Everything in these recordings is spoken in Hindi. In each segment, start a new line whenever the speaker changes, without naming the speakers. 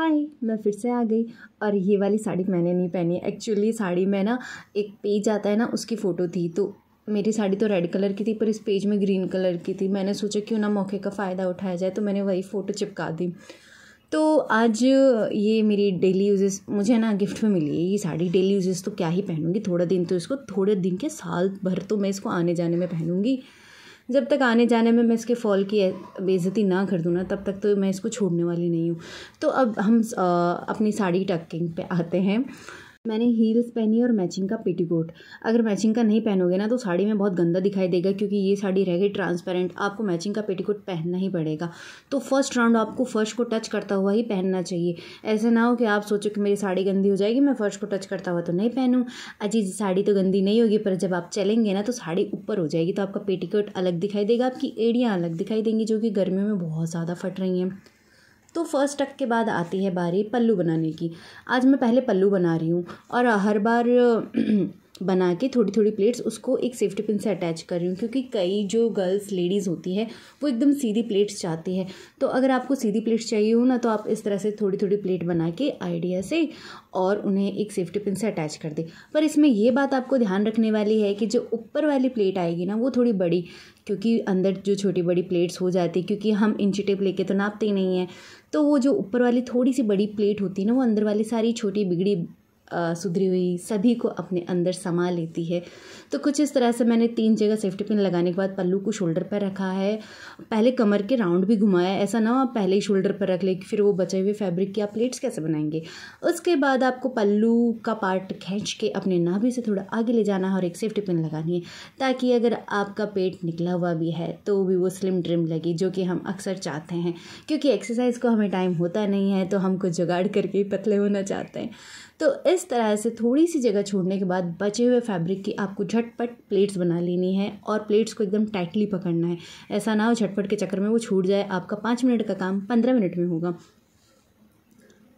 हाय मैं फिर से आ गई और ये वाली साड़ी मैंने नहीं पहनी एक्चुअली साड़ी में ना एक पेज आता है ना उसकी फ़ोटो थी तो मेरी साड़ी तो रेड कलर की थी पर इस पेज में ग्रीन कलर की थी मैंने सोचा क्यों ना मौके का फ़ायदा उठाया जाए तो मैंने वही फ़ोटो चिपका दी तो आज ये मेरी डेली यूजेस मुझे ना गिफ्ट में मिली है ये साड़ी डेली यूजेस तो क्या ही पहनूंगी थोड़ा दिन तो इसको थोड़े दिन के साल भर तो मैं इसको आने जाने में पहनूंगी जब तक आने जाने में मैं इसके फॉल की बेजती ना कर दूँ ना तब तक तो मैं इसको छोड़ने वाली नहीं हूँ तो अब हम अपनी साड़ी टकिंग पे आते हैं मैंने हील्स पहनी और मैचिंग का पेटीकोट अगर मैचिंग का नहीं पहनोगे ना तो साड़ी में बहुत गंदा दिखाई देगा क्योंकि ये साड़ी रहेगी ट्रांसपेरेंट आपको मैचिंग का पेटीकोट पहनना ही पड़ेगा तो फर्स्ट राउंड आपको फर्श को टच करता हुआ ही पहनना चाहिए ऐसे ना हो कि आप सोचो कि मेरी साड़ी गंदी हो जाएगी मैं फर्श को टच करता हुआ तो नहीं पहनूँ अजीज साड़ी तो गंदी नहीं होगी पर जब आप चलेंगे ना तो साड़ी ऊपर हो जाएगी तो आपका पेटीकोट अलग दिखाई देगा आपकी एड़ियाँ अलग दिखाई देंगी जो कि गर्मियों में बहुत ज़्यादा फट रही हैं तो फर्स्ट टक के बाद आती है बारी पल्लू बनाने की आज मैं पहले पल्लू बना रही हूँ और हर बार बना के थोड़ी थोड़ी प्लेट्स उसको एक सेफ्टी पिन से अटैच कर रही हूँ क्योंकि कई जो गर्ल्स लेडीज़ होती है वो एकदम सीधी प्लेट्स चाहती है तो अगर आपको सीधी प्लेट्स चाहिए हो ना तो आप इस तरह से थोड़ी थोड़ी प्लेट बना के आइडिया से और उन्हें एक सेफ्टी पिन से अटैच कर दें पर इसमें यह बात आपको ध्यान रखने वाली है कि जो ऊपर वाली प्लेट आएगी ना वो थोड़ी बड़ी क्योंकि अंदर जो छोटी बड़ी प्लेट्स हो जाती क्योंकि हम इंची टेप लेके तो नापते ही नहीं हैं तो वो जो ऊपर वाली थोड़ी सी बड़ी प्लेट होती है ना वो अंदर वाली सारी छोटी बिगड़ी सुधरी हुई सभी को अपने अंदर समा लेती है तो कुछ इस तरह से मैंने तीन जगह सेफ्टी पिन लगाने के बाद पल्लू को शोल्डर पर रखा है पहले कमर के राउंड भी घुमाया ऐसा ना आप पहले ही शोल्डर पर रख ले कि फिर वो बचे हुए फैब्रिक की आप प्लेट्स कैसे बनाएंगे उसके बाद आपको पल्लू का पार्ट खींच के अपने नाभि से थोड़ा आगे ले जाना है और एक सेफ्टी पिन लगानी है ताकि अगर आपका पेट निकला हुआ भी है तो भी वो स्लिम ड्रिम लगे जो कि हम अक्सर चाहते हैं क्योंकि एक्सरसाइज को हमें टाइम होता नहीं है तो हम कुछ जुगाड़ करके पतले होना चाहते हैं तो इस तरह से थोड़ी सी जगह छोड़ने के बाद बचे हुए फैब्रिक की आपको झटपट प्लेट्स बना लेनी है और प्लेट्स को एकदम टाइटली पकड़ना है ऐसा ना हो झटपट के चक्कर में वो छूट जाए आपका पाँच मिनट का काम पंद्रह मिनट में होगा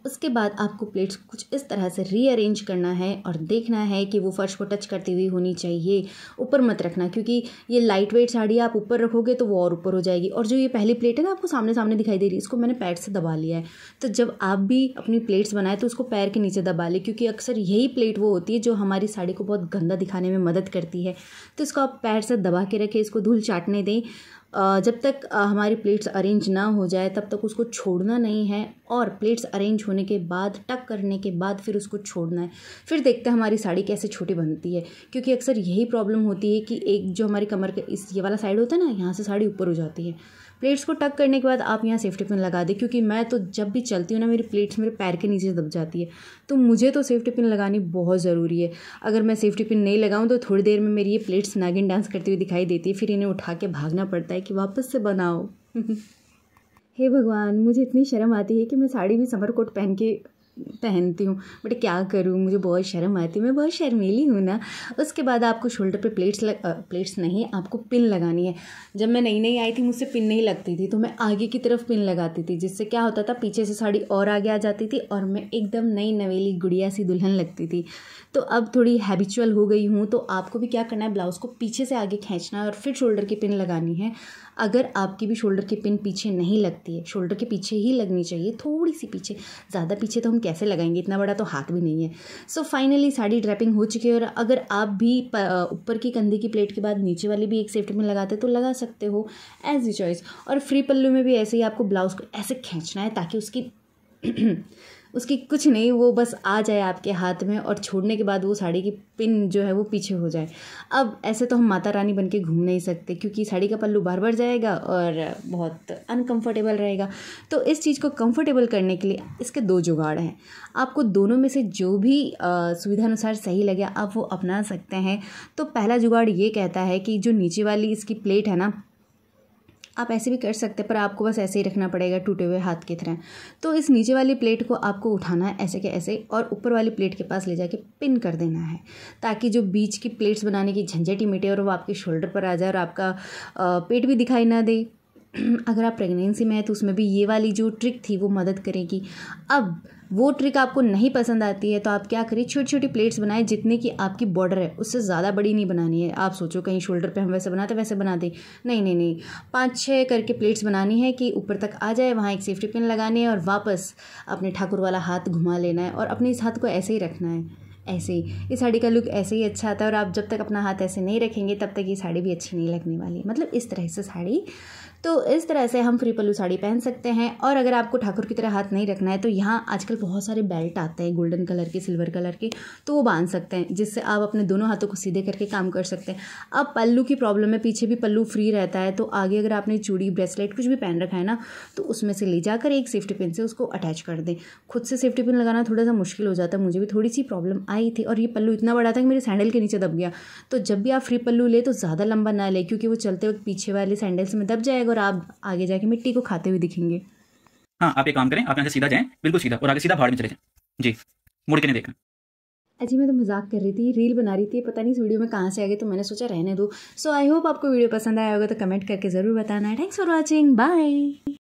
उसके बाद आपको प्लेट्स कुछ इस तरह से रीअरेंज करना है और देखना है कि वो फर्श को टच करती हुई होनी चाहिए ऊपर मत रखना क्योंकि ये लाइट वेट साड़ी आप ऊपर रखोगे तो वो और ऊपर हो जाएगी और जो ये पहली प्लेट है ना आपको सामने सामने दिखाई दे रही है इसको मैंने पैर से दबा लिया है तो जब आप भी अपनी प्लेट्स बनाए तो उसको पैर के नीचे दबा लें क्योंकि अक्सर यही प्लेट वो होती है जो हमारी साड़ी को बहुत गंदा दिखाने में मदद करती है तो इसको आप पैर से दबा के रखें इसको धूल चाटने दें जब तक हमारी प्लेट्स अरेंज ना हो जाए तब तक उसको छोड़ना नहीं है और प्लेट्स अरेंज होने के बाद टक करने के बाद फिर उसको छोड़ना है फिर देखते हैं हमारी साड़ी कैसे छोटी बनती है क्योंकि अक्सर यही प्रॉब्लम होती है कि एक जो हमारी कमर का इस ये वाला साइड होता है ना यहाँ से साड़ी ऊपर हो जाती है प्लेट्स को टक करने के बाद आप यहाँ सेफ्टी पिन लगा दें क्योंकि मैं तो जब भी चलती हूँ ना मेरी प्लेट्स मेरे पैर के नीचे दब जाती है तो मुझे तो सेफ्टी पिन लगानी बहुत ज़रूरी है अगर मैं सेफ्टी पिन नहीं लगाऊँ तो थोड़ी देर में मेरी ये प्लेट्स नागिन डांस करती हुई दिखाई देती है फिर इन्हें उठा के भागना पड़ता है कि वापस से बनाओ हे hey भगवान मुझे इतनी शर्म आती है कि मैं साड़ी भी समर कोट पहन के पहनती हूँ बट क्या करूँ मुझे बहुत शर्म आती है मैं बहुत शर्मीली हूँ ना उसके बाद आपको शोल्डर पे प्लेट्स लग प्लेट्स नहीं आपको पिन लगानी है जब मैं नई नई आई थी मुझसे पिन नहीं लगती थी तो मैं आगे की तरफ पिन लगाती थी जिससे क्या होता था पीछे से साड़ी और आगे आ जाती थी और मैं एकदम नई नवेली गुड़िया सी दुल्हन लगती थी तो अब थोड़ी हैबिचुअल हो गई हूँ तो आपको भी क्या करना है ब्लाउज़ को पीछे से आगे खींचना है और फिर शोल्डर की पिन लगानी है अगर आपकी भी शोल्डर की पिन पीछे नहीं लगती है शोल्डर के पीछे ही लगनी चाहिए थोड़ी सी पीछे ज़्यादा पीछे तो हम कैसे लगाएंगे इतना बड़ा तो हाथ भी नहीं है सो फाइनली साड़ी ड्रैपिंग हो चुकी है और अगर आप भी ऊपर की कंधे की प्लेट के बाद नीचे वाली भी एक सेफ्टी में लगाते तो लगा सकते हो एज ए चॉइस और फ्री पल्लू में भी ऐसे ही आपको ब्लाउज को ऐसे खींचना है ताकि उसकी उसकी कुछ नहीं वो बस आ जाए आपके हाथ में और छोड़ने के बाद वो साड़ी की पिन जो है वो पीछे हो जाए अब ऐसे तो हम माता रानी बन के घूम नहीं सकते क्योंकि साड़ी का पल्लू बार बार जाएगा और बहुत अनकम्फर्टेबल रहेगा तो इस चीज़ को कम्फर्टेबल करने के लिए इसके दो जुगाड़ हैं आपको दोनों में से जो भी सुविधा अनुसार सही लगे आप वो अपना सकते हैं तो पहला जुगाड़ ये कहता है कि जो नीचे वाली इसकी प्लेट है ना आप ऐसे भी कर सकते हैं पर आपको बस ऐसे ही रखना पड़ेगा टूटे हुए हाथ की तरह तो इस नीचे वाली प्लेट को आपको उठाना है ऐसे के ऐसे और ऊपर वाली प्लेट के पास ले जाके पिन कर देना है ताकि जो बीच की प्लेट्स बनाने की झंझट ही मिटे और वो आपके शोल्डर पर आ जाए और आपका पेट भी दिखाई ना दे अगर आप प्रेगनेंसी में हैं तो उसमें भी ये वाली जो ट्रिक थी वो मदद करेगी अब वो ट्रिक आपको नहीं पसंद आती है तो आप क्या करिए छोटी छोटी प्लेट्स बनाएं जितने की आपकी बॉर्डर है उससे ज़्यादा बड़ी नहीं बनानी है आप सोचो कहीं शोल्डर पे हम वैसे बनाते वैसे बना दें नहीं नहीं नहीं पाँच छः करके प्लेट्स बनानी है कि ऊपर तक आ जाए वहाँ एक सेफ्टी पिन लगानी है और वापस अपने ठाकुर वाला हाथ घुमा लेना है और अपने इस हाथ को ऐसे ही रखना है ऐसे ही इस साड़ी का लुक ऐसे ही अच्छा आता है और आप जब तक अपना हाथ ऐसे नहीं रखेंगे तब तक ये साड़ी भी अच्छी नहीं लगने वाली मतलब इस तरह से साड़ी तो इस तरह से हम फ्री पल्लू साड़ी पहन सकते हैं और अगर आपको ठाकुर की तरह हाथ नहीं रखना है तो यहाँ आजकल बहुत सारे बेल्ट आते हैं गोल्डन कलर के सिल्वर कलर के तो वो बांध सकते हैं जिससे आप अपने दोनों हाथों को सीधे करके काम कर सकते हैं अब पल्लू की प्रॉब्लम है पीछे भी पल्लू फ्री रहता है तो आगे अगर आपने चूड़ी ब्रेसलेट कुछ भी पहन रखा है ना तो उसमें से ले जाकर एक सेफ्टी पिन से उसको अटैच कर दें खुद से सेफ्टी पिन लगाना थोड़ा सा मुश्किल हो जाता है मुझे भी थोड़ी सी प्रॉब्लम आई थी और ये पल्लू इतना बड़ा था कि मेरे सैंडल के नीचे दब गया तो जब भी आप फ्री पल्लू ले तो ज़्यादा लंबा ना ले क्योंकि वो चलते वक्त पीछे वाले सैंडल्स में दब जाएगा और आप आगे जाके मिट्टी को खाते हुए दिखेंगे हाँ आप एक काम करें आप यहाँ से सीधा जाएं बिल्कुल सीधा और आगे सीधा भाड़ में चले जाएं जी मुड़ के नहीं देखना अजी मैं तो मजाक कर रही थी रील बना रही थी पता नहीं इस वीडियो में कहाँ से आ गए तो मैंने सोचा रहने दो सो आई होप आपको वीडियो पसंद आया होगा तो कमेंट करके ज़रूर बताना थैंक्स फॉर वॉचिंग बाय